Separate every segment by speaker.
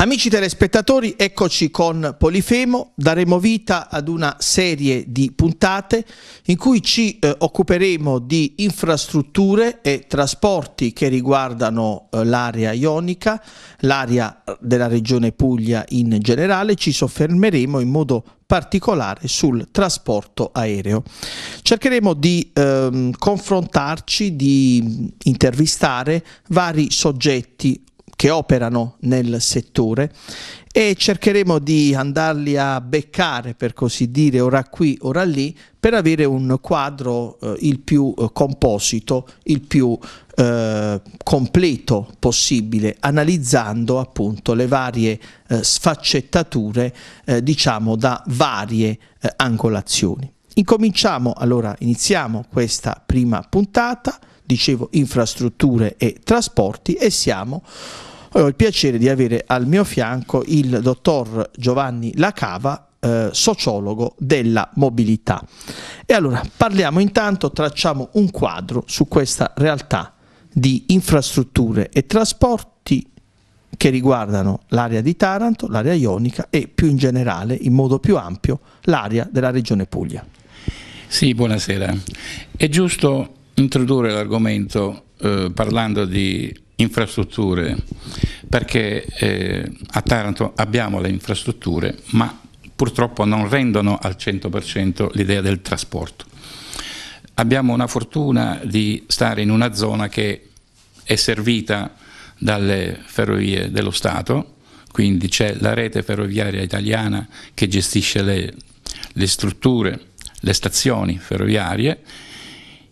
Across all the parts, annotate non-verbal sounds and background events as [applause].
Speaker 1: Amici telespettatori, eccoci con Polifemo, daremo vita ad una serie di puntate in cui ci eh, occuperemo di infrastrutture e trasporti che riguardano eh, l'area ionica, l'area della regione Puglia in generale, ci soffermeremo in modo particolare sul trasporto aereo. Cercheremo di ehm, confrontarci, di intervistare vari soggetti che operano nel settore e cercheremo di andarli a beccare per così dire ora qui ora lì per avere un quadro eh, il più eh, composito il più eh, completo possibile analizzando appunto le varie eh, sfaccettature eh, diciamo da varie eh, angolazioni incominciamo allora iniziamo questa prima puntata dicevo infrastrutture e trasporti e siamo ho il piacere di avere al mio fianco il dottor Giovanni Lacava, eh, sociologo della mobilità. E allora parliamo intanto, tracciamo un quadro su questa realtà di infrastrutture e trasporti che riguardano l'area di Taranto, l'area ionica e più in generale, in modo più ampio, l'area della regione Puglia.
Speaker 2: Sì, buonasera. È giusto introdurre l'argomento eh, parlando di infrastrutture, perché eh, a Taranto abbiamo le infrastrutture, ma purtroppo non rendono al 100% l'idea del trasporto. Abbiamo una fortuna di stare in una zona che è servita dalle ferrovie dello Stato, quindi c'è la rete ferroviaria italiana che gestisce le, le strutture, le stazioni ferroviarie,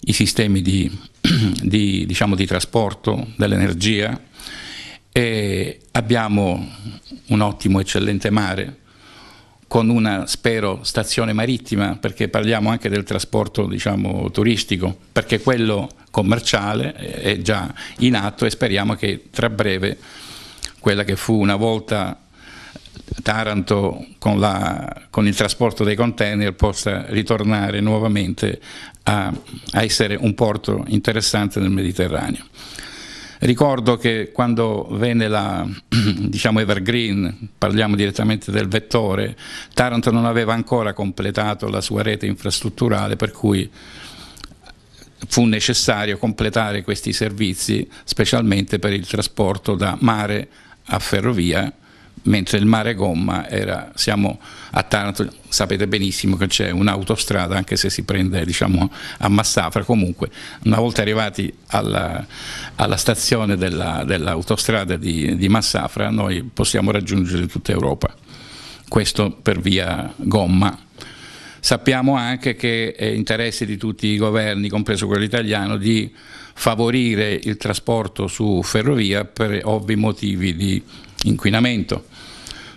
Speaker 2: i sistemi di [clears throat] di, diciamo, di trasporto dell'energia, e abbiamo un ottimo, eccellente mare, con una, spero, stazione marittima, perché parliamo anche del trasporto diciamo, turistico, perché quello commerciale è già in atto e speriamo che tra breve quella che fu una volta Taranto con, la, con, il trasporto dei container possa ritornare nuovamente a, a essere un porto interessante nel Mediterraneo. Ricordo che quando venne la [clears throat] diciamo Evergreen, parliamo direttamente del vettore, Taranto non aveva ancora completato la sua rete infrastrutturale per cui fu necessario completare questi servizi specialmente per il trasporto da mare a ferrovia mentre il mare gomma era, siamo a Taranto, sapete benissimo che c'è un'autostrada, anche se si prende diciamo, a Massafra, comunque una volta arrivati alla, alla stazione della, dell'autostrada di, di Massafra noi possiamo raggiungere tutta Europa, questo per via gomma. Sappiamo anche che è interesse di tutti i governi, compreso quello italiano, di favorire il trasporto su ferrovia per ovvi motivi di inquinamento,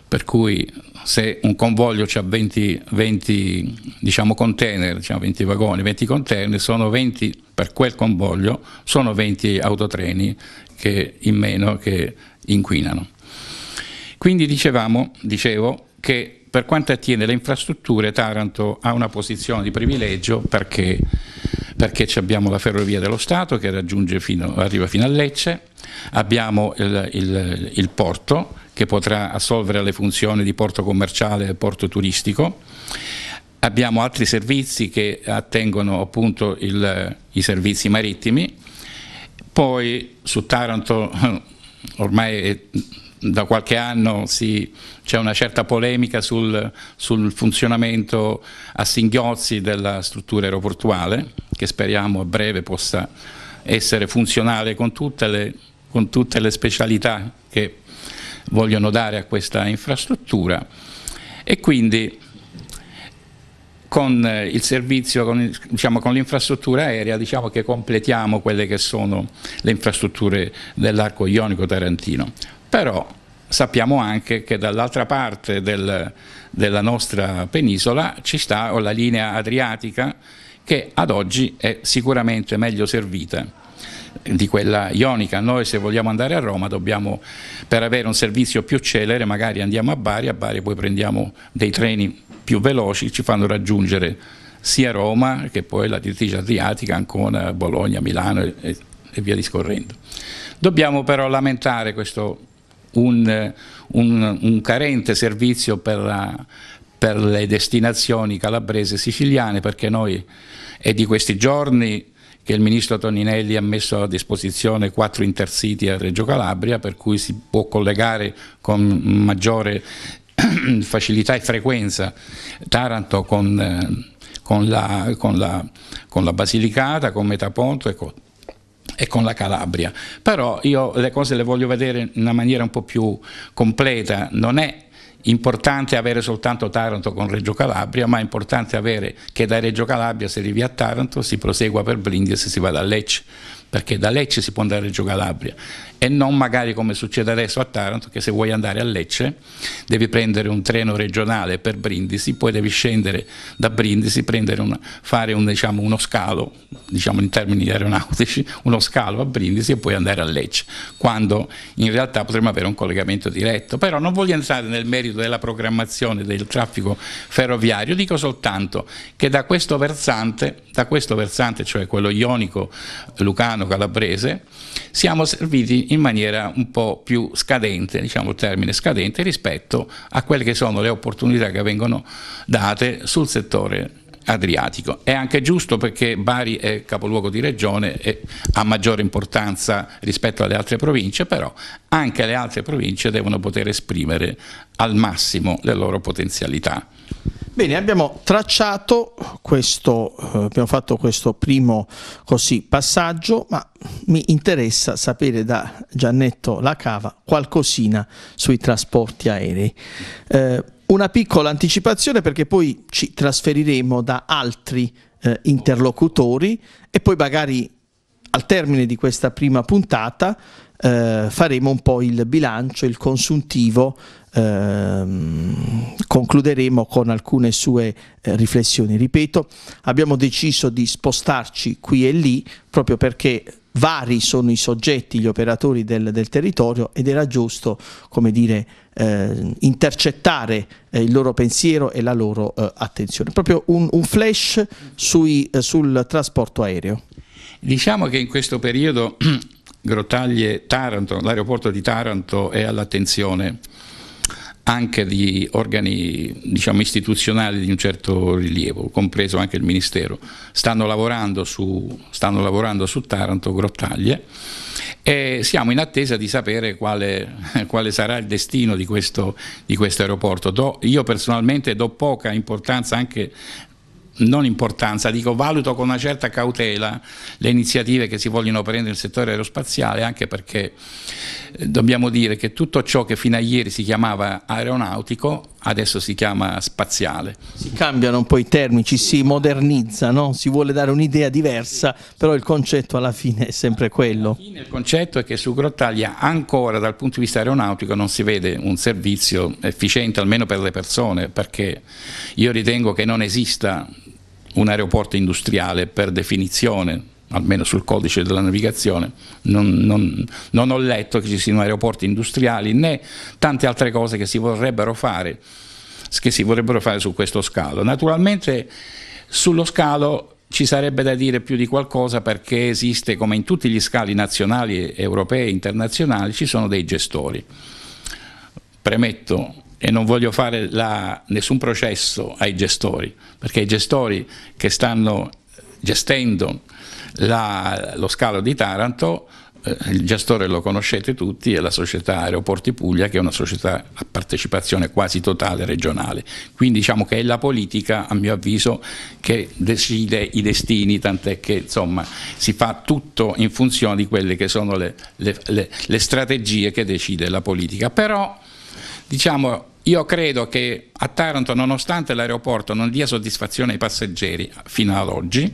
Speaker 2: per cui se un convoglio ha 20, 20 diciamo, container, diciamo 20 vagoni, 20 container, sono 20, per quel convoglio sono 20 autotreni che, in meno che inquinano. Quindi dicevamo, dicevo che per quanto attiene le infrastrutture Taranto ha una posizione di privilegio perché perché abbiamo la ferrovia dello Stato che fino, arriva fino a Lecce, abbiamo il, il, il porto che potrà assolvere le funzioni di porto commerciale e porto turistico, abbiamo altri servizi che attengono appunto il, i servizi marittimi, poi su Taranto [laughs] ormai è da qualche anno sì, c'è una certa polemica sul, sul, funzionamento a singhiozzi della struttura aeroportuale, che speriamo a breve possa essere funzionale con tutte le, con tutte le specialità che vogliono dare a questa infrastruttura e quindi con eh, il servizio, con, diciamo, con l'infrastruttura aerea, diciamo che completiamo quelle che sono le infrastrutture dell'arco ionico tarantino però sappiamo anche che dall'altra parte del, della nostra penisola ci sta la linea adriatica che ad oggi è sicuramente meglio servita di quella ionica. Noi se vogliamo andare a Roma dobbiamo, per avere un servizio più celere, magari andiamo a Bari, a Bari poi prendiamo dei treni più veloci, ci fanno raggiungere sia Roma che poi la direttrice adriatica, Ancona, Bologna, Milano e, e via discorrendo. Dobbiamo però lamentare questo un, un, un carente servizio per, la, per le destinazioni calabrese e siciliane perché noi è di questi giorni che il ministro Toninelli ha messo a disposizione quattro intercity a Reggio Calabria per cui si può collegare con maggiore [clears throat] facilità e frequenza Taranto con, eh, con, la, con, la, con la, Basilicata, con Metaponto e con e con la Calabria. Però io le cose le voglio vedere in una maniera un po' più completa, non è importante avere soltanto Taranto con Reggio Calabria, ma è importante avere che da Reggio Calabria si arrivi a Taranto, si prosegua per Brindisi e si vada a Lecce perché da Lecce si può andare a Reggio Calabria e non magari come succede adesso a Taranto che se vuoi andare a Lecce devi prendere un treno regionale per Brindisi, poi devi scendere da Brindisi, una, fare un, diciamo, uno scalo, diciamo in termini aeronautici, [laughs] uno scalo a Brindisi e poi andare a Lecce, quando in realtà potremmo avere un collegamento diretto. Però non voglio entrare nel merito della programmazione del traffico ferroviario, dico soltanto che da questo versante, da questo versante cioè quello ionico lucano, romano-calabrese, siamo serviti in maniera un po' più scadente, diciamo il termine scadente, rispetto a quelle che sono le opportunità che vengono date sul settore Adriatico. È anche giusto perché Bari è capoluogo di regione e ha maggiore importanza rispetto alle altre province, però anche le altre province devono poter esprimere al massimo le loro potenzialità.
Speaker 1: Bene, abbiamo tracciato questo, eh, abbiamo fatto questo primo così, passaggio, ma mi interessa sapere da Giannetto Lacava qualcosina sui trasporti aerei. Eh, una piccola anticipazione perché poi ci trasferiremo da altri eh, interlocutori e poi magari al termine di questa prima puntata eh, faremo un po' il bilancio, il consuntivo ehm, concluderemo con alcune sue eh, riflessioni. Ripeto, abbiamo deciso di spostarci qui e lì proprio perché vari sono i soggetti, gli operatori del, del territorio ed era giusto, come dire, eh, intercettare eh, il loro pensiero e la loro eh, attenzione. Proprio un, un flash sui, eh, sul trasporto aereo.
Speaker 2: Diciamo che in questo periodo [clears throat] Grottaglie, Taranto, l'aeroporto di Taranto è all'attenzione anche di organi diciamo, istituzionali di un certo rilievo, compreso anche il Ministero. Stanno lavorando su, stanno lavorando su Taranto, Grottaglie, e siamo in attesa di sapere quale, [laughs] quale sarà il destino di questo, di questo aeroporto. Do, io personalmente do poca importanza anche non importanza, dico valuto con una certa cautela le iniziative che si vogliono prendere nel settore aerospaziale anche perché eh, dobbiamo dire che tutto ciò che fino a ieri si chiamava aeronautico adesso si chiama spaziale.
Speaker 1: Si cambiano un po' i termini, ci si modernizza, no? si vuole dare un'idea diversa, però il concetto alla fine è sempre quello. Alla
Speaker 2: fine il concetto è che su Grottaglia ancora dal punto di vista aeronautico non si vede un servizio efficiente, almeno per le persone, perché io ritengo che non esista un aeroporto industriale per definizione, almeno sul codice della navigazione, non, non, non ho letto che ci siano aeroporti industriali né tante altre cose che si vorrebbero fare, che si vorrebbero fare su questo scalo. Naturalmente sullo scalo ci sarebbe da dire più di qualcosa perché esiste, come in tutti gli scali nazionali, europei e internazionali, ci sono dei gestori. Premetto e non voglio fare la, nessun processo ai gestori, perché i gestori che stanno gestendo la, lo scalo di Taranto, eh, il gestore lo conoscete tutti, è la società Aeroporti Puglia che è una società a partecipazione quasi totale regionale. Quindi diciamo che è la politica, a mio avviso, che decide i destini, tant'è che insomma, si fa tutto in funzione di quelle che sono le, le, le, le strategie che decide la politica. Però diciamo io credo che a Taranto, nonostante l'aeroporto non dia soddisfazione ai passeggeri fino ad oggi,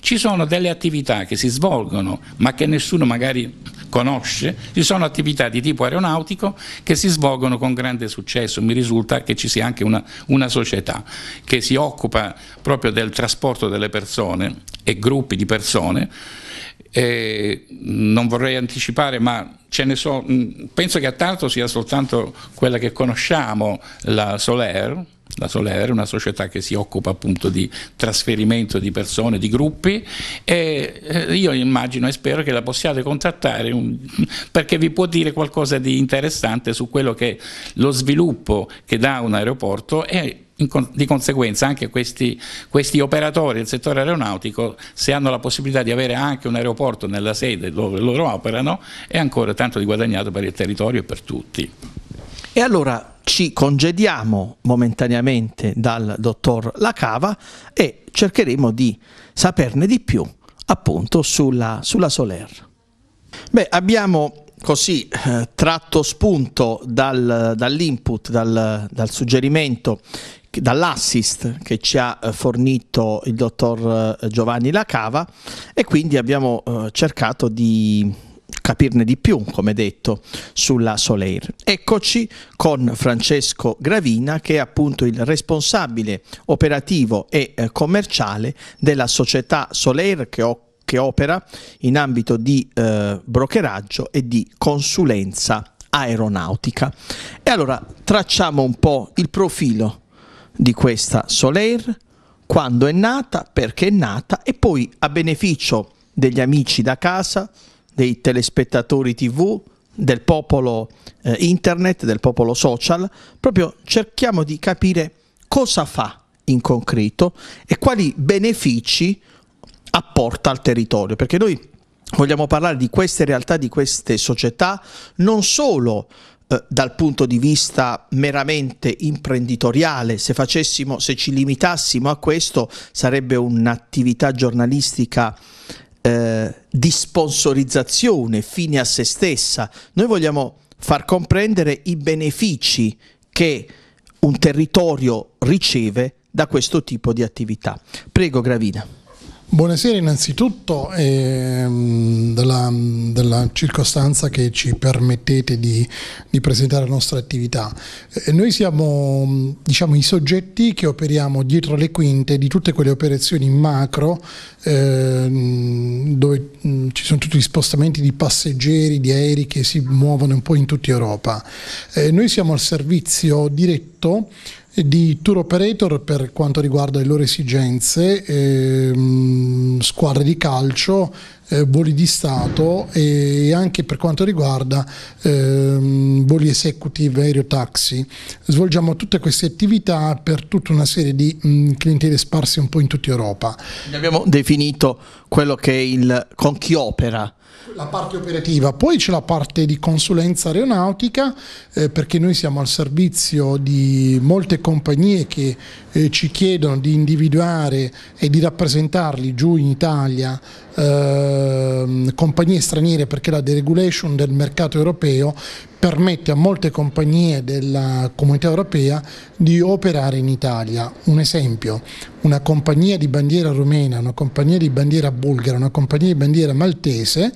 Speaker 2: ci sono delle attività che si svolgono ma che nessuno magari conosce, ci sono attività di tipo aeronautico che si svolgono con grande successo, mi risulta che ci sia anche una, una società che si occupa proprio del trasporto delle persone e gruppi di persone eh, non vorrei anticipare, ma ce ne so, mm, penso che a tanto sia soltanto quella che conosciamo, la Soler, la Soler, una società che si occupa appunto di trasferimento di persone, di gruppi e eh, io immagino e spero che la possiate contattare perché vi può dire qualcosa di interessante su quello che è lo sviluppo che dà un aeroporto e con, di conseguenza anche questi, questi, operatori del settore aeronautico, se hanno la possibilità di avere anche un aeroporto nella sede dove loro operano, è ancora tanto di guadagnato per il territorio e per tutti.
Speaker 1: E allora ci congediamo momentaneamente dal dottor Lacava e cercheremo di saperne di più appunto sulla, sulla Soler. Beh, abbiamo così eh, tratto spunto dal, dall'input, dal, dal, suggerimento dall'assist che ci ha eh, fornito il dottor eh, Giovanni Lacava e quindi abbiamo eh, cercato di capirne di più, come detto, sulla Soleil. Eccoci con Francesco Gravina che è appunto il responsabile operativo e commerciale della società Soleil che occupa che opera in ambito di eh, brokeraggio e di consulenza aeronautica. E allora tracciamo un po' il profilo di questa Soleil, quando è nata, perché è nata e poi a beneficio degli amici da casa, dei telespettatori tv, del popolo eh, internet, del popolo social, proprio cerchiamo di capire cosa fa in concreto e quali benefici apporta al territorio, perché noi vogliamo parlare di queste realtà, di queste società, non solo eh, dal punto di vista meramente imprenditoriale, se, facessimo, se ci limitassimo a questo sarebbe un'attività giornalistica eh, di sponsorizzazione fine a se stessa. Noi vogliamo far comprendere i benefici che un territorio riceve da questo tipo di attività. Prego Gravina.
Speaker 3: Buonasera innanzitutto ehm, della, della, circostanza che ci permettete di, di presentare la nostra attività. Eh, noi siamo diciamo, i soggetti che operiamo dietro le quinte di tutte quelle operazioni macro eh, dove tutti gli spostamenti di passeggeri, di aerei che si muovono un po' in tutta Europa. Eh, noi siamo al servizio diretto eh, di tour operator per quanto riguarda le loro esigenze, ehm, squadre di calcio, eh, voli di Stato e anche per quanto riguarda ehm, voli executive, aerotaxi. Svolgiamo tutte queste attività per tutta una serie di mh, mm, clientele sparse un po' in tutta Europa.
Speaker 1: Abbiamo definito quello che è il con chi opera
Speaker 3: la parte operativa, poi c'è la parte di consulenza aeronautica eh, perché noi siamo al servizio di molte compagnie che eh, ci chiedono di individuare e di rappresentarli giù in Italia eh, compagnie straniere perché la deregulation del mercato europeo permette a molte compagnie della comunità europea di operare in Italia. Un esempio, una compagnia di bandiera rumena, una compagnia di bandiera bulgara, una compagnia di bandiera maltese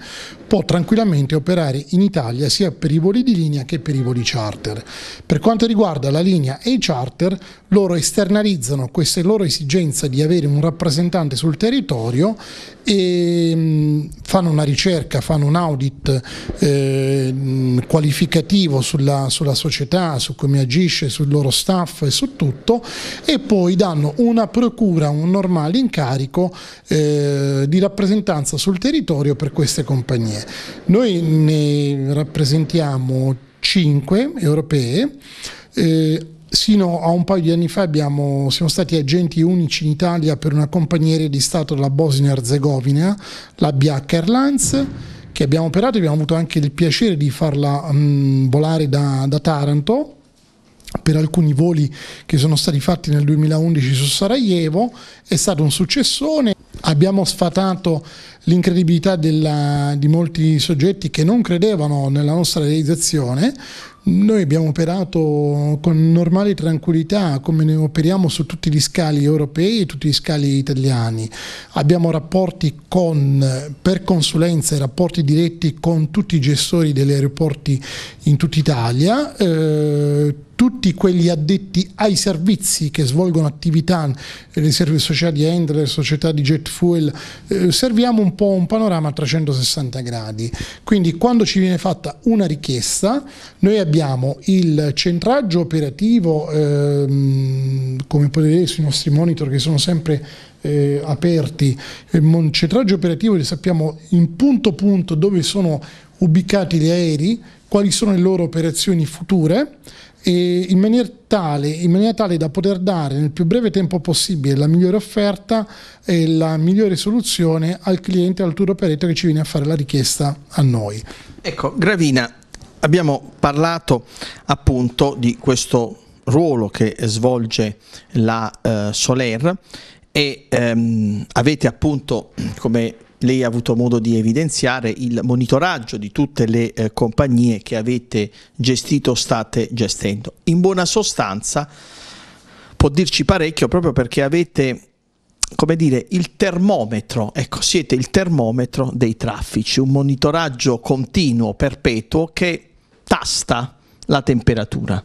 Speaker 3: può tranquillamente operare in Italia sia per i voli di linea che per i voli charter. Per quanto riguarda la linea e i charter, loro esternalizzano questa loro esigenza di avere un rappresentante sul territorio e mm, fanno una ricerca, fanno un audit eh, mm, qualificativo sulla, sulla società, su come agisce, sul loro staff e su tutto e poi danno una preoccupazione procura un normale incarico eh, di rappresentanza sul territorio per queste compagnie. Noi ne rappresentiamo 5 europee. Eh, sino a un paio di anni fa abbiamo, siamo stati agenti unici in Italia per una compagnia di Stato della Bosnia-Herzegovina, la BH Airlines, che abbiamo operato e abbiamo avuto anche il piacere di farla um, volare da, da Taranto per alcuni voli che sono stati fatti nel 2011 su Sarajevo, è stato un successone, abbiamo sfatato l'incredibilità di molti soggetti che non credevano nella nostra realizzazione, noi abbiamo operato con normale tranquillità come ne operiamo su tutti gli scali europei e tutti gli scali italiani. Abbiamo rapporti con, per e rapporti diretti con tutti i gestori degli aeroporti in tutta Italia. Eh, tutti quegli addetti ai servizi che svolgono attività, eh, le società di Ender, le società di Jet Fuel, eh, serviamo un po' un panorama a 360 gradi. Quindi quando ci viene fatta una richiesta, noi abbiamo il centraggio operativo, ehm, come potete vedere sui nostri monitor che sono sempre eh, aperti, il eh, centraggio operativo li sappiamo in punto punto dove sono ubicati gli aerei, quali sono le loro operazioni future, in maniera, tale, in maniera tale da poter dare nel più breve tempo possibile la migliore offerta e la migliore soluzione al cliente, al tour operator che ci viene a fare la richiesta a noi.
Speaker 1: Ecco, Gravina, abbiamo parlato appunto di questo ruolo che svolge la eh, Soler e ehm, avete appunto, come lei ha avuto modo di evidenziare il monitoraggio di tutte le eh, compagnie che avete gestito o state gestendo. In buona sostanza può dirci parecchio proprio perché avete come dire, il termometro, ecco, siete il termometro dei traffici, un monitoraggio continuo, perpetuo che tasta la temperatura.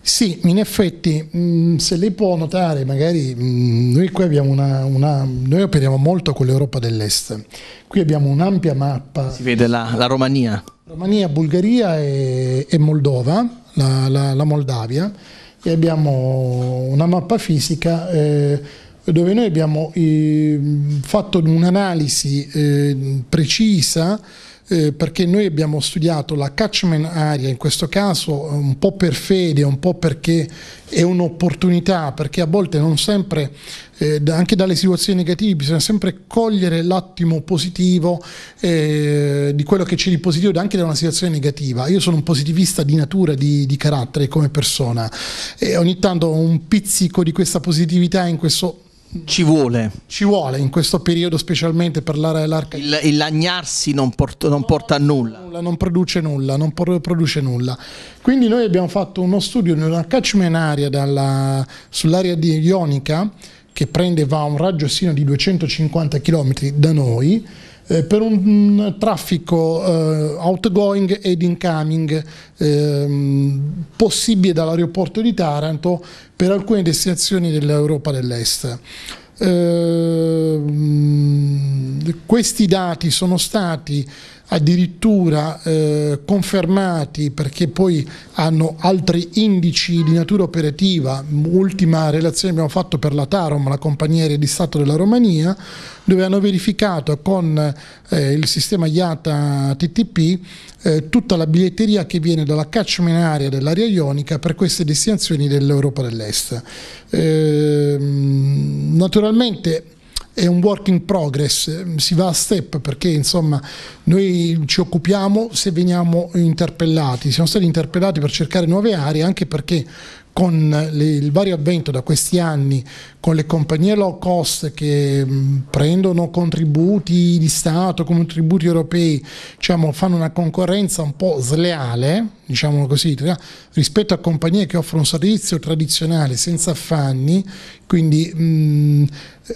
Speaker 3: Sì, in effetti, mm, se lei può notare, magari mm, noi qui abbiamo una, una noi operiamo molto con l'Europa dell'Est. Qui abbiamo un'ampia mappa. Si
Speaker 1: vede la, la, Romania.
Speaker 3: Romania, Bulgaria e, e Moldova, la, la, la, Moldavia, e abbiamo una mappa fisica. Eh, dove noi abbiamo eh, fatto un'analisi eh, precisa eh, perché noi abbiamo studiato la catchment area, in questo caso eh, un po' per fede, un po' perché è un'opportunità, perché a volte non sempre, eh, anche dalle situazioni negative, bisogna sempre cogliere l'attimo positivo eh, di quello che c'è di positivo anche da una situazione negativa. Io sono un positivista di natura, di, di carattere, come persona, e ogni tanto un pizzico di questa positività in questo ci vuole. Ci vuole in questo periodo, specialmente per l'area dell'arca. Il,
Speaker 1: il lagnarsi non, porto, non no,
Speaker 3: porta a nulla. nulla. Non produce nulla, non produce nulla. Quindi noi abbiamo fatto uno studio in una catchment area sull'area di Ionica che va a un raggio sino di 250 km da noi eh, per un mm, traffico eh, outgoing ed incoming ehm, possibile dall'aeroporto di Taranto per alcune destinazioni dell'Europa dell'Est. Eh, questi dati sono stati addirittura eh, confermati perché poi hanno altri indici di natura operativa, ultima relazione abbiamo fatto per la Tarom, la compagnia aerea di Stato della Romania, dove hanno verificato con eh, il sistema IATA TTP eh, tutta la biglietteria che viene dalla catchment area dell'area ionica per queste destinazioni dell'Europa dell'Est. Ehm, naturalmente è un work in progress, mm, si va a step perché insomma noi ci occupiamo se veniamo interpellati, siamo stati interpellati per cercare nuove aree anche perché con le, il vario avvento da questi anni, con le compagnie low cost che mh, mm, prendono contributi di Stato, contributi europei, diciamo, fanno una concorrenza un po' sleale, diciamo così, rispetto a compagnie che offrono un servizio tradizionale senza affanni, quindi mh, mm,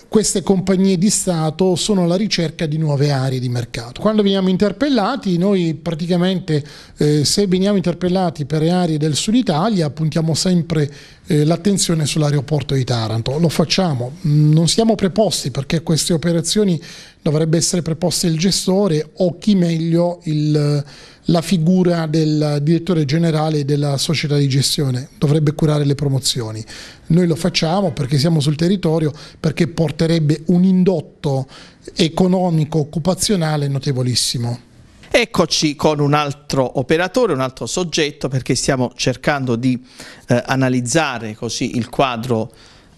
Speaker 3: queste compagnie di Stato sono alla ricerca di nuove aree di mercato. Quando veniamo interpellati, noi praticamente eh, se veniamo interpellati per le aree del sud Italia puntiamo sempre eh, l'attenzione sull'aeroporto di Taranto, lo facciamo, mm, non siamo preposti perché queste operazioni dovrebbe essere preposto il gestore o chi meglio il, la figura del direttore generale della società di gestione, dovrebbe curare le promozioni. Noi lo facciamo perché siamo sul territorio, perché porterebbe un indotto economico, occupazionale notevolissimo.
Speaker 1: Eccoci con un altro operatore, un altro soggetto, perché stiamo cercando di eh, analizzare così il quadro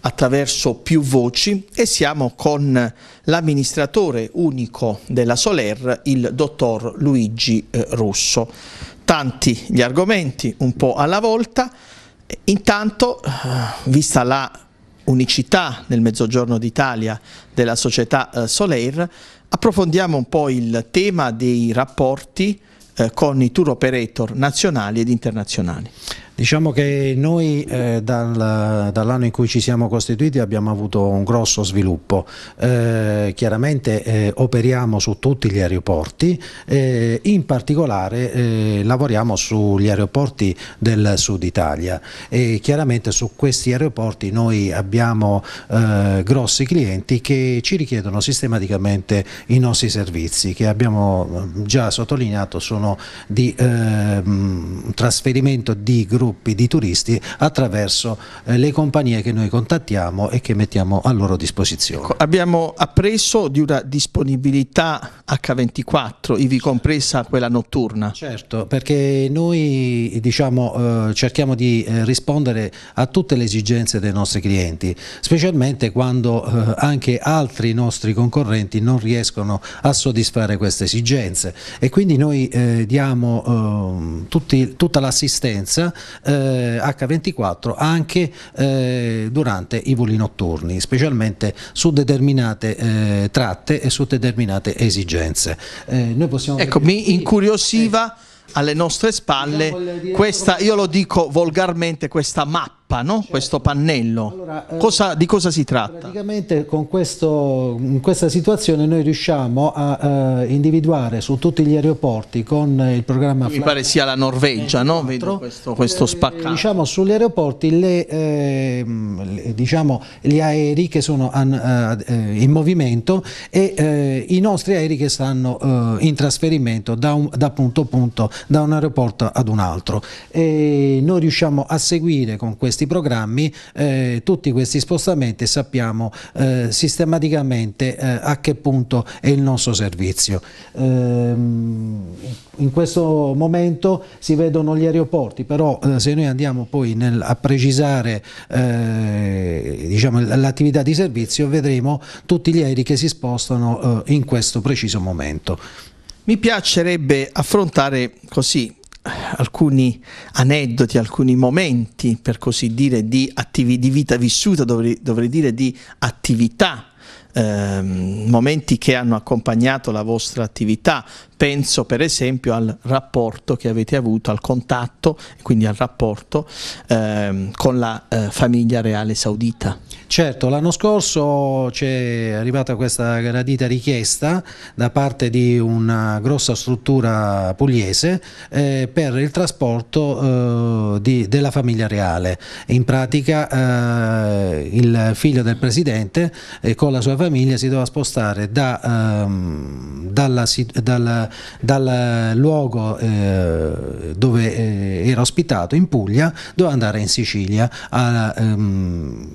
Speaker 1: attraverso più voci e siamo con l'amministratore unico della Soler, il dottor Luigi eh, Russo. Tanti gli argomenti, un po' alla volta. Intanto, eh, vista la unicità nel mezzogiorno d'Italia della società eh, Soler, approfondiamo un po' il tema dei rapporti eh, con i tour operator nazionali ed internazionali.
Speaker 4: Diciamo che noi eh, dal, dall'anno in cui ci siamo costituiti abbiamo avuto un grosso sviluppo, eh, chiaramente eh, operiamo su tutti gli aeroporti, eh, in particolare eh, lavoriamo sugli aeroporti del sud Italia e chiaramente su questi aeroporti noi abbiamo grossi clienti che ci richiedono sistematicamente i nostri servizi che abbiamo già sottolineato sono permettono di eh, trasferimento di gruppi di turisti attraverso eh, le compagnie che noi contattiamo e che mettiamo a loro disposizione. Ecco, abbiamo appreso
Speaker 1: di una disponibilità H24, ivi compresa quella notturna.
Speaker 4: Certo, perché noi diciamo, eh, cerchiamo di eh, rispondere a tutte le esigenze dei nostri clienti, specialmente quando eh, anche altri nostri concorrenti non riescono a soddisfare queste esigenze e quindi noi eh, diamo eh, tutti, tutta l'assistenza H24 eh, anche eh, durante i voli notturni, specialmente su determinate eh, tratte e su determinate esigenze. ecco, mi incuriosiva
Speaker 1: alle nostre spalle questa, io lo dico volgarmente, questa mappa mappa, no? certo. questo pannello. Allora, eh, cosa, di cosa si tratta?
Speaker 4: Praticamente con questo, in questa situazione noi riusciamo a eh, individuare su tutti gli aeroporti con il programma... Mi
Speaker 1: pare sia la Norvegia, no? Vedo questo, questo eh, spaccato.
Speaker 4: diciamo sugli aeroporti ehm, le, diciamo, gli aerei che sono an, eh, in movimento e i nostri aerei che stanno in trasferimento da un, da punto a punto, da un aeroporto ad un altro. E noi riusciamo a seguire con questo questi programmi eh, tutti questi spostamenti sappiamo eh, sistematicamente eh, a che punto è il nostro servizio. Ehm, in questo momento si vedono gli aeroporti, però eh, se noi andiamo poi nel, a precisare eh, diciamo, l'attività di servizio vedremo tutti gli aerei che si spostano eh, in questo preciso momento.
Speaker 1: Mi piacerebbe affrontare così alcuni aneddoti, alcuni momenti, per così dire, di, attivi, di vita vissuta, dovrei, dovrei, dire di attività, ehm, momenti che hanno accompagnato la vostra attività, Penso per esempio al rapporto che avete avuto, al contatto, quindi al rapporto ehm, con la eh, famiglia reale saudita.
Speaker 4: Certo, l'anno scorso c'è arrivata questa gradita richiesta da parte di una grossa struttura pugliese eh, per il trasporto eh, di, della famiglia reale. In pratica eh, il figlio del presidente eh, con la sua famiglia si doveva spostare da, ehm, dalla, dalla dal, luogo eh, dove eh, era ospitato in Puglia, doveva andare in Sicilia a, ehm,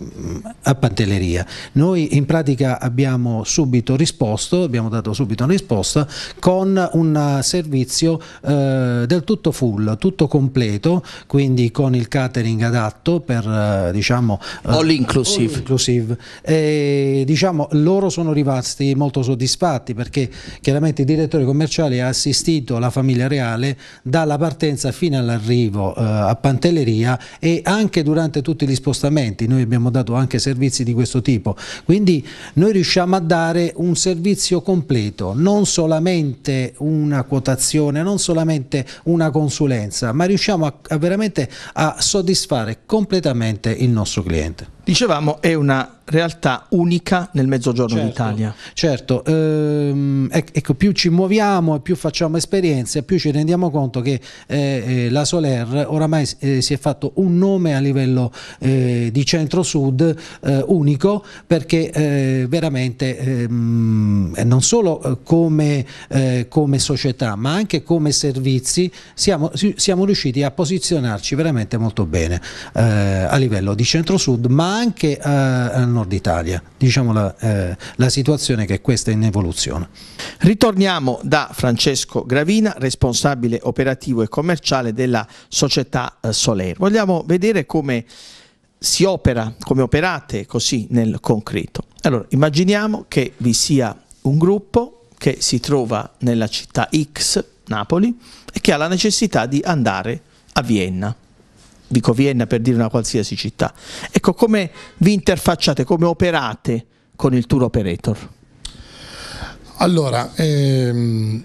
Speaker 4: a, Pantelleria. Noi in pratica abbiamo subito risposto, abbiamo dato subito una risposta con un servizio eh, del tutto full, tutto completo, quindi con il catering adatto per eh, diciamo eh, all inclusive. All inclusive. E, diciamo loro sono rimasti molto soddisfatti perché chiaramente i direttori commerciali ufficiale ha assistito la famiglia reale dalla partenza fino all'arrivo eh, a Pantelleria e anche durante tutti gli spostamenti. Noi abbiamo dato anche servizi di questo tipo. Quindi noi riusciamo a dare un servizio completo, non solamente una quotazione, non solamente una consulenza, ma riusciamo a, a veramente a soddisfare completamente il nostro cliente dicevamo, è una realtà unica nel mezzogiorno certo, d'Italia. Certo, ehm, ecco, ecco, più ci muoviamo e più facciamo esperienze, più ci rendiamo conto che eh, eh, la Soler oramai eh, si è fatto un nome a livello eh, di centro-sud eh, unico perché eh, veramente ehm, non solo come, come, società ma anche come servizi siamo, siamo riusciti a posizionarci veramente molto bene a livello di centro-sud ma anche eh, al nord Italia, diciamo la, eh, la situazione che questa è in evoluzione. Ritorniamo da Francesco Gravina, responsabile
Speaker 1: operativo e commerciale della società eh, Soler. Vogliamo vedere come si opera, come operate così nel concreto. Allora, immaginiamo che vi sia un gruppo che si trova nella città X, Napoli, e che ha la necessità di andare a Vienna dico Vienna per dire una qualsiasi città. Ecco, come vi interfacciate, come operate con il tour operator?
Speaker 3: Allora, ehm,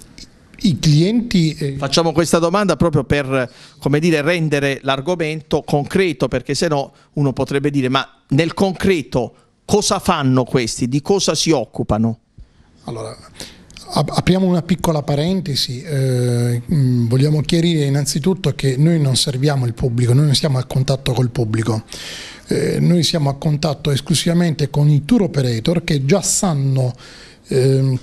Speaker 3: i clienti... Eh...
Speaker 1: Facciamo questa domanda proprio per, dire, rendere l'argomento concreto, perché se no uno potrebbe dire, ma nel concreto cosa fanno questi, di cosa si occupano?
Speaker 3: Allora, Apriamo una piccola parentesi, eh, mm, vogliamo chiarire innanzitutto che noi non serviamo il pubblico, noi non siamo a contatto col pubblico, eh, noi siamo a contatto esclusivamente con i tour operator che già sanno eh,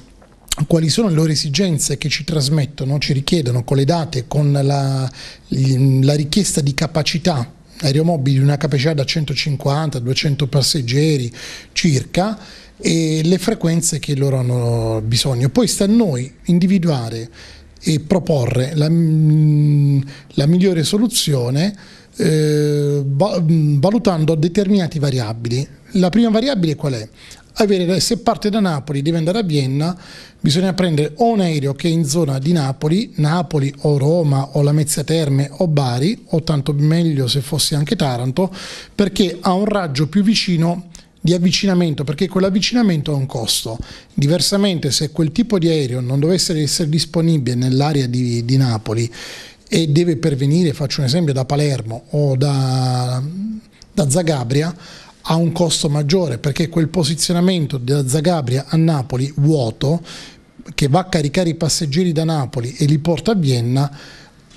Speaker 3: quali sono le loro esigenze che ci trasmettono, ci richiedono con le date, con la, la richiesta di capacità aeromobili di una capacità da 150-200 passeggeri circa e le frequenze che loro hanno bisogno. Poi sta a noi individuare e proporre la, mm, la migliore soluzione eh, mm, valutando determinate variabili. La prima variabile qual è? Avere, se parte da Napoli e deve andare a Vienna, bisogna prendere o un aereo che è in zona di Napoli, Napoli o Roma o Lamezia Terme o Bari, o tanto meglio se fosse anche Taranto, perché ha un raggio più vicino di avvicinamento, perché quell'avvicinamento ha un costo. Diversamente, se quel tipo di aereo non dovesse essere disponibile nell'area di, di Napoli e deve pervenire, faccio un esempio, da Palermo o da, da Zagabria, ha un costo maggiore perché quel posizionamento da Zagabria a Napoli vuoto che va a caricare i passeggeri da Napoli e li porta a Vienna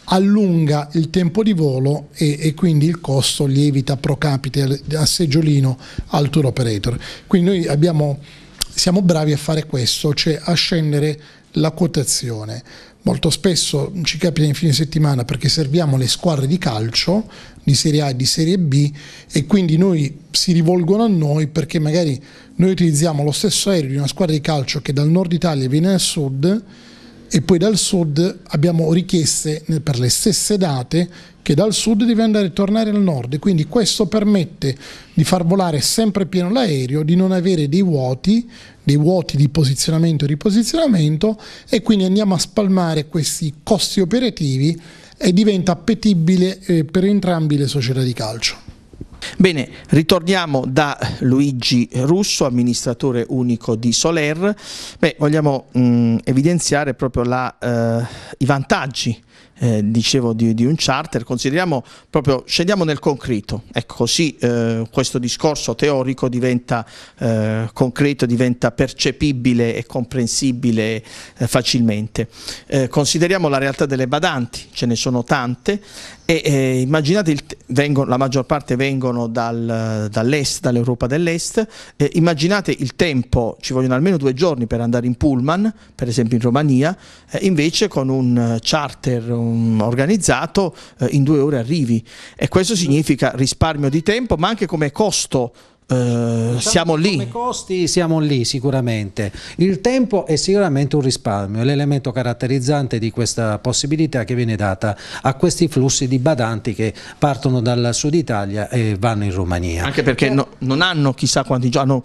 Speaker 3: allunga il tempo di volo e, e, quindi il costo lievita pro capite a seggiolino al tour operator. Quindi noi abbiamo, siamo bravi a fare questo, cioè a scendere la quotazione. Molto spesso ci capita in fine settimana perché serviamo le squadre di calcio di Serie A e di Serie B e quindi noi si rivolgono a noi perché magari noi utilizziamo lo stesso aereo di una squadra di calcio che dal nord Italia viene al sud e poi dal sud abbiamo richieste per le stesse date che dal sud deve andare a tornare al nord quindi questo permette di far volare sempre pieno l'aereo, di non avere dei vuoti, dei vuoti di posizionamento e riposizionamento e quindi andiamo a spalmare questi costi operativi e diventa appetibile eh, per entrambi le società di calcio. Bene,
Speaker 1: ritorniamo da Luigi Russo, amministratore unico di Soler. Beh, vogliamo mh, mm, evidenziare proprio la, eh, i vantaggi eh, dicevo di, di, un charter, consideriamo proprio, scendiamo nel concreto, ecco così eh, questo discorso teorico diventa eh, concreto, diventa percepibile e comprensibile eh, facilmente. Eh, consideriamo la realtà delle badanti, ce ne sono tante e, eh, immaginate, il, vengono, la maggior parte vengono dal, dall'est, dall'Europa dell'est, eh, immaginate il tempo, ci vogliono almeno due giorni per andare in pullman, per esempio in Romania, eh, invece con un eh, charter un, organizzato eh, in due ore arrivi e questo significa risparmio di tempo ma anche come
Speaker 4: costo Uh, siamo lì. Come costi siamo lì sicuramente. Il tempo è sicuramente un risparmio, è l'elemento caratterizzante di questa possibilità che viene data a questi flussi di badanti che partono dal sud Italia e vanno in Romania. Anche perché no, non hanno chissà quanti giorni,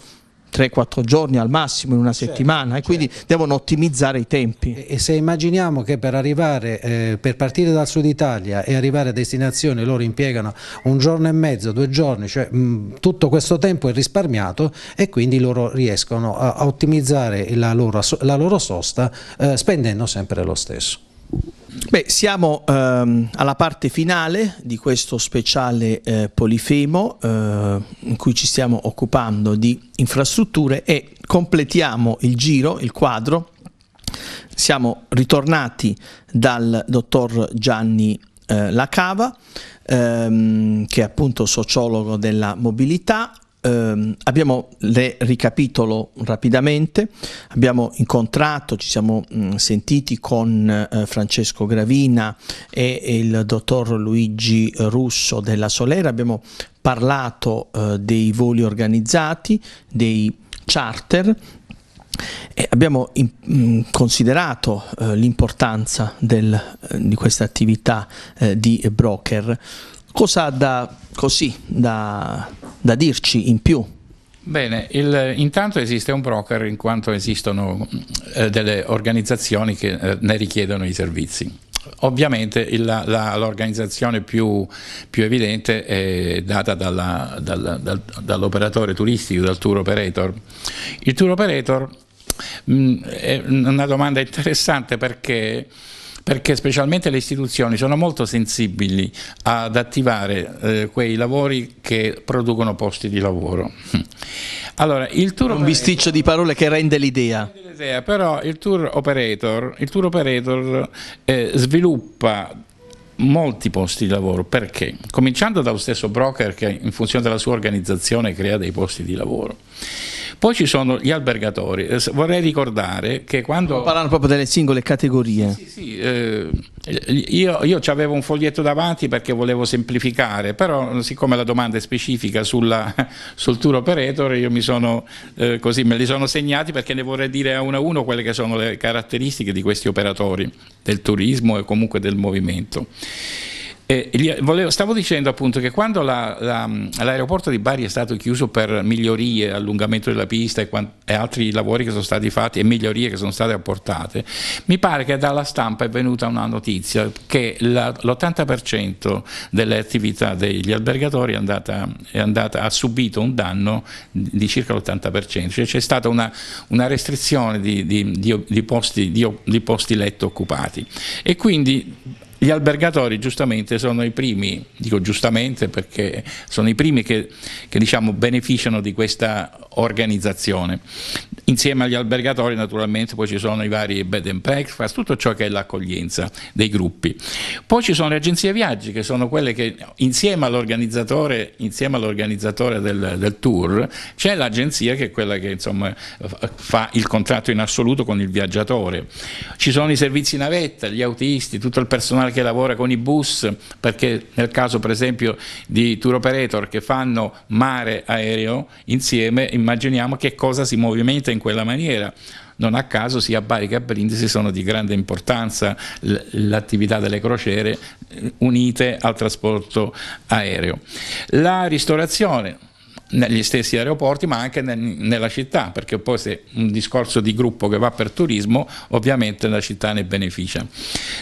Speaker 4: 3-4 giorni al massimo in una certo, settimana certo, e quindi certo. devono ottimizzare i tempi. E, se immaginiamo che per, arrivare, eh, per partire dal sud Italia e arrivare a destinazione loro impiegano un giorno e mezzo, due giorni, cioè mh, tutto questo tempo è risparmiato e quindi loro riescono a, a ottimizzare la loro, la loro sosta eh, spendendo sempre lo stesso. Beh, siamo
Speaker 1: ehm, alla parte finale di questo speciale eh, Polifemo eh, in cui ci stiamo occupando di infrastrutture e completiamo il giro, il quadro. Siamo ritornati dal dottor Gianni eh, Lacava, ehm, che è appunto sociologo della mobilità, Um, abbiamo, le ricapitolo rapidamente, abbiamo incontrato, ci siamo mh, mm, sentiti con eh, Francesco Gravina e, il dottor Luigi Russo della Solera, abbiamo parlato eh, dei voli organizzati, dei charter, e abbiamo in, mh, mm, considerato eh, l'importanza eh, di questa attività eh, di broker. Cosa da così da da dirci in più?
Speaker 2: Bene, il, intanto esiste un broker in quanto esistono eh, delle organizzazioni che eh, ne richiedono i servizi. Ovviamente il, la, l'organizzazione più, più, evidente è data dalla, dalla, dal, dall'operatore turistico, dal tour operator. Il tour operator mh, mm, è una domanda interessante perché perché specialmente le istituzioni sono molto sensibili ad attivare eh, quei lavori che producono posti di lavoro. [laughs] Allora, il tour un bisticcio di parole che rende l'idea. Però il tour operator, il tour operator eh, sviluppa molti posti di lavoro. Perché? Cominciando dallo stesso broker che in funzione della sua organizzazione crea dei posti di lavoro. Poi ci sono gli albergatori, eh, vorrei ricordare che quando... Sto parlando proprio delle singole categorie. Sì, sì, sì eh, io, io avevo un foglietto davanti perché volevo semplificare, però eh, siccome la domanda è specifica sulla, [laughs] sul tour operator, io mi sono, eh, così, me li sono segnati perché ne vorrei dire a uno a uno quelle che sono le caratteristiche di questi operatori del turismo e comunque del movimento. Eh, volevo, stavo dicendo appunto che quando la, la, l'aeroporto di Bari è stato chiuso per migliorie, allungamento della pista e, quant- e, altri lavori che sono stati fatti e migliorie che sono state apportate, mi pare che dalla stampa è venuta una notizia che la, l'80% delle attività degli albergatori è andata, è andata, ha subito un danno di circa l'80%, cioè c'è stata una, una restrizione di, di, di, posti, di posti letto occupati e quindi gli albergatori giustamente sono i primi, dico giustamente perché sono i primi che, che diciamo, beneficiano di questa organizzazione. Insieme agli albergatori naturalmente poi ci sono i vari bed and breakfast, tutto ciò che è l'accoglienza dei gruppi. Poi ci sono le agenzie viaggi che sono quelle che insieme all'organizzatore, all del, del, tour c'è l'agenzia che è quella che insomma, fa il contratto in assoluto con il viaggiatore. Ci sono i servizi navetta, gli autisti, tutto il personale che lavora con i bus, perché nel caso per esempio di tour operator che fanno mare-aereo insieme, immaginiamo che cosa si movimenta in quella maniera. Non a caso sia a Bari che a Brindisi sono di grande importanza l'attività delle crociere eh, unite al trasporto aereo. La ristorazione, negli stessi aeroporti ma anche nel, nella città perché poi se un discorso di gruppo che va per turismo ovviamente la città ne beneficia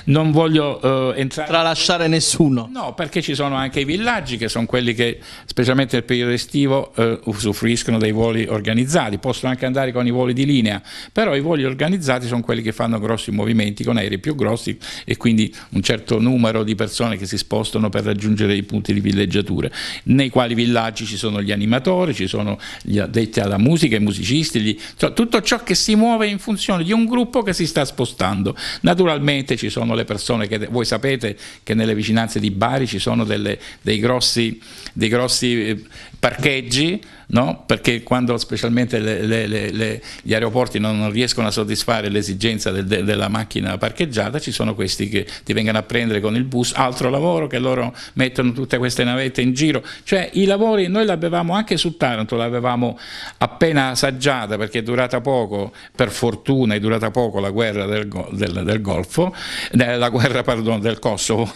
Speaker 2: non voglio eh, entrare tralasciare nessuno no perché ci sono anche i villaggi che sono quelli che specialmente nel periodo estivo eh, usufruiscono dei voli organizzati possono anche andare con i voli di linea però i voli organizzati sono quelli che fanno grossi movimenti con aerei più grossi e quindi un certo numero di persone che si spostano per raggiungere i punti di villeggiatura nei quali villaggi ci sono gli animali animatori, ci sono gli addetti alla musica, i musicisti, gli, cioè, tutto ciò che si muove in funzione di un gruppo che si sta spostando. Naturalmente ci sono le persone che voi sapete che nelle vicinanze di Bari ci sono delle, dei grossi, dei grossi eh, parcheggi, no? perché quando specialmente le, le, le, gli aeroporti non, riescono a soddisfare l'esigenza del, de, della macchina parcheggiata, ci sono questi che ti vengono a prendere con il bus, altro lavoro che loro mettono tutte queste navette in giro, cioè i lavori noi l'avevamo anche su Taranto, l'avevamo appena assaggiata perché è durata poco, per fortuna è durata poco la guerra del, del, del Golfo, eh, la guerra pardon, del Kosovo, [laughs]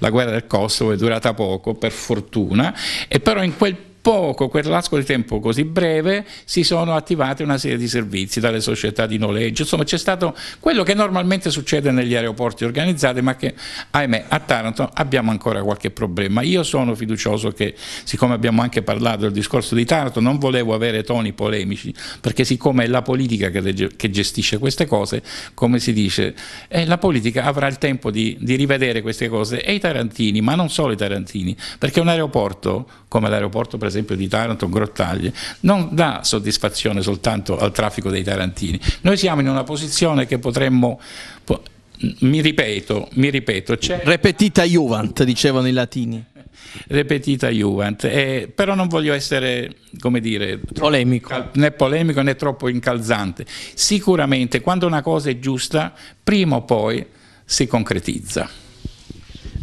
Speaker 2: la guerra del Kosovo è durata poco, per fortuna, e però in quel poco, per lasco di tempo così breve, si sono attivate una serie di servizi dalle società di noleggio, insomma c'è stato quello che normalmente succede negli aeroporti organizzati, ma che ahimè a Taranto abbiamo ancora qualche problema. Io sono fiducioso che, siccome abbiamo anche parlato del discorso di Taranto, non volevo avere toni polemici, perché siccome è la politica che, che gestisce queste cose, come si dice, eh, la politica avrà il tempo di, di rivedere queste cose e i tarantini, ma non solo i tarantini, perché un aeroporto come l'aeroporto presente esempio di Taranto, Grottaglie, non dà soddisfazione soltanto al traffico dei tarantini. Noi siamo in una posizione che potremmo... Po mi ripeto, mi ripeto. Repetita Juvent, dicevano i latini. Repetita Juvent, eh, però non voglio essere, come dire, polemico. né polemico né troppo incalzante. Sicuramente quando una cosa è giusta, prima o poi si concretizza.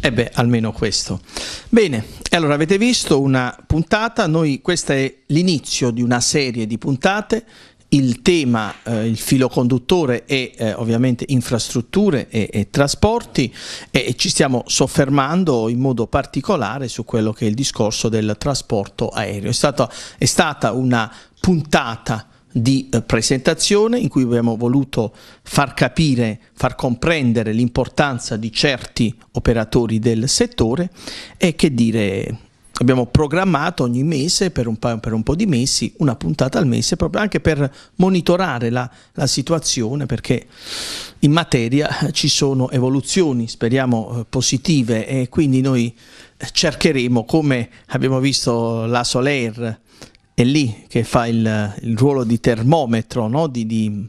Speaker 2: E eh beh, almeno questo. Bene, allora avete visto una puntata, noi questo
Speaker 1: è l'inizio di una serie di puntate, il tema, eh, il filo conduttore è eh, ovviamente infrastrutture e, e trasporti e, e ci stiamo soffermando in modo particolare su quello che è il discorso del trasporto aereo. È stata, è stata una puntata di eh, presentazione in cui abbiamo voluto far capire, far comprendere l'importanza di certi operatori del settore e che dire abbiamo programmato ogni mese per un, pa- per un, po' di mesi una puntata al mese proprio anche per monitorare la, la situazione perché in materia ci sono evoluzioni speriamo eh, positive e quindi noi eh, cercheremo come abbiamo visto la Soler è lì che fa il, il ruolo di termometro, no? di, di,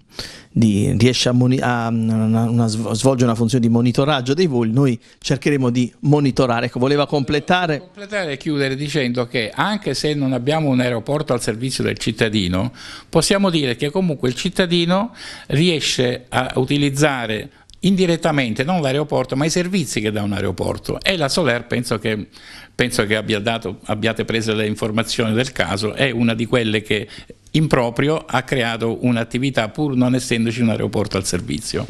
Speaker 1: di, riesce a, moni- a una, una, svolge una funzione di monitoraggio dei voli, noi cercheremo
Speaker 2: di monitorare. Ecco, voleva completare... completare e chiudere dicendo che anche se non abbiamo un aeroporto al servizio del cittadino, possiamo dire che comunque il cittadino riesce a utilizzare indirettamente non l'aeroporto ma i servizi che dà un aeroporto e la Soler penso che, penso che abbia dato, abbiate preso le informazioni del caso, è una di quelle che in proprio ha creato un'attività pur non essendoci un aeroporto al servizio.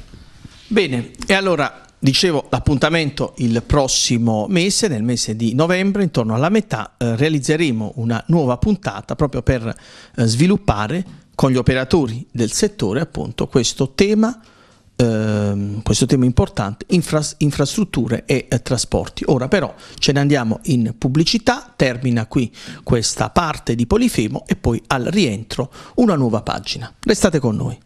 Speaker 1: Bene, e allora Dicevo l'appuntamento il prossimo mese, nel mese di novembre, intorno alla metà, eh, realizzeremo una nuova puntata proprio per eh, sviluppare con gli operatori del settore appunto questo tema Ehm, questo tema importante, infra- infrastrutture e eh, trasporti. Ora però ce ne andiamo in pubblicità, termina qui questa parte di Polifemo e poi al rientro una nuova pagina. Restate con noi.